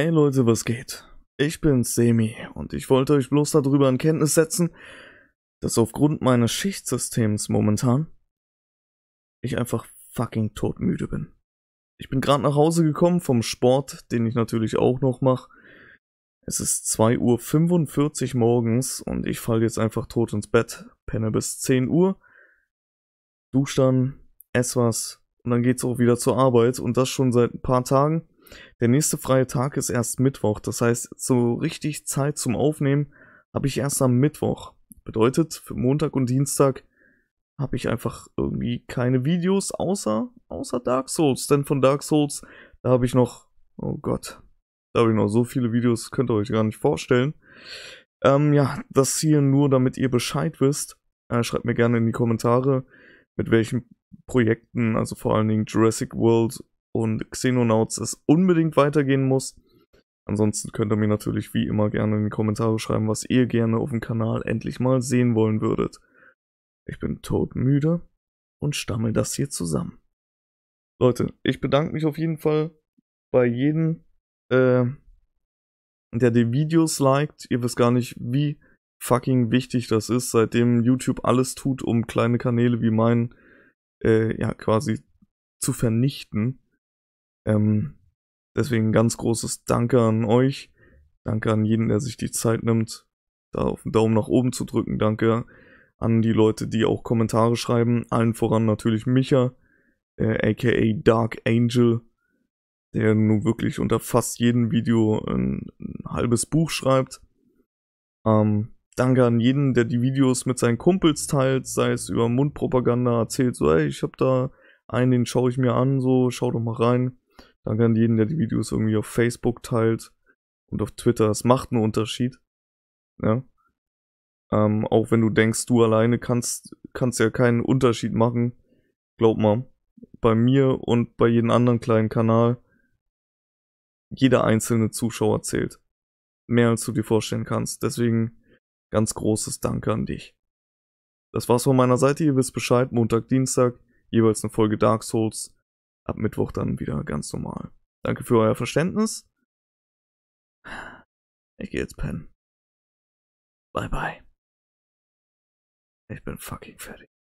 Hey Leute, was geht? Ich bin Semi und ich wollte euch bloß darüber in Kenntnis setzen, dass aufgrund meines Schichtsystems momentan ich einfach fucking todmüde bin. Ich bin gerade nach Hause gekommen vom Sport, den ich natürlich auch noch mache. Es ist 2.45 Uhr morgens und ich falle jetzt einfach tot ins Bett, penne bis 10 Uhr, dusche dann, ess was und dann geht's auch wieder zur Arbeit und das schon seit ein paar Tagen. Der nächste freie Tag ist erst Mittwoch. Das heißt, so richtig Zeit zum Aufnehmen habe ich erst am Mittwoch. Bedeutet, für Montag und Dienstag habe ich einfach irgendwie keine Videos außer, außer Dark Souls. Denn von Dark Souls, da habe ich noch, oh Gott, da habe ich noch so viele Videos, könnt ihr euch gar nicht vorstellen. Ähm, ja, das hier nur, damit ihr Bescheid wisst. Äh, schreibt mir gerne in die Kommentare, mit welchen Projekten, also vor allen Dingen Jurassic World und Xenonauts es unbedingt weitergehen muss. Ansonsten könnt ihr mir natürlich wie immer gerne in die Kommentare schreiben, was ihr gerne auf dem Kanal endlich mal sehen wollen würdet. Ich bin todmüde und stammel das hier zusammen. Leute, ich bedanke mich auf jeden Fall bei jedem, äh, der die Videos liked. Ihr wisst gar nicht, wie fucking wichtig das ist, seitdem YouTube alles tut, um kleine Kanäle wie meinen, äh, ja, quasi zu vernichten. Ähm, deswegen ganz großes Danke an euch. Danke an jeden, der sich die Zeit nimmt, da auf den Daumen nach oben zu drücken. Danke an die Leute, die auch Kommentare schreiben. Allen voran natürlich Micha, äh, aka Dark Angel, der nun wirklich unter fast jedem Video ein, ein halbes Buch schreibt. Ähm, danke an jeden, der die Videos mit seinen Kumpels teilt, sei es über Mundpropaganda erzählt, so, ey, ich hab da einen, den schaue ich mir an, so, schau doch mal rein. Danke an jeden, der die Videos irgendwie auf Facebook teilt und auf Twitter. Es macht einen Unterschied. Ja. Ähm, auch wenn du denkst, du alleine kannst, kannst ja keinen Unterschied machen. Glaub mal. Bei mir und bei jedem anderen kleinen Kanal, jeder einzelne Zuschauer zählt. Mehr als du dir vorstellen kannst. Deswegen ganz großes Danke an dich. Das war's von meiner Seite. Ihr wisst Bescheid. Montag, Dienstag. Jeweils eine Folge Dark Souls ab Mittwoch dann wieder ganz normal. Danke für euer Verständnis. Ich gehe jetzt pennen. Bye bye. Ich bin fucking fertig.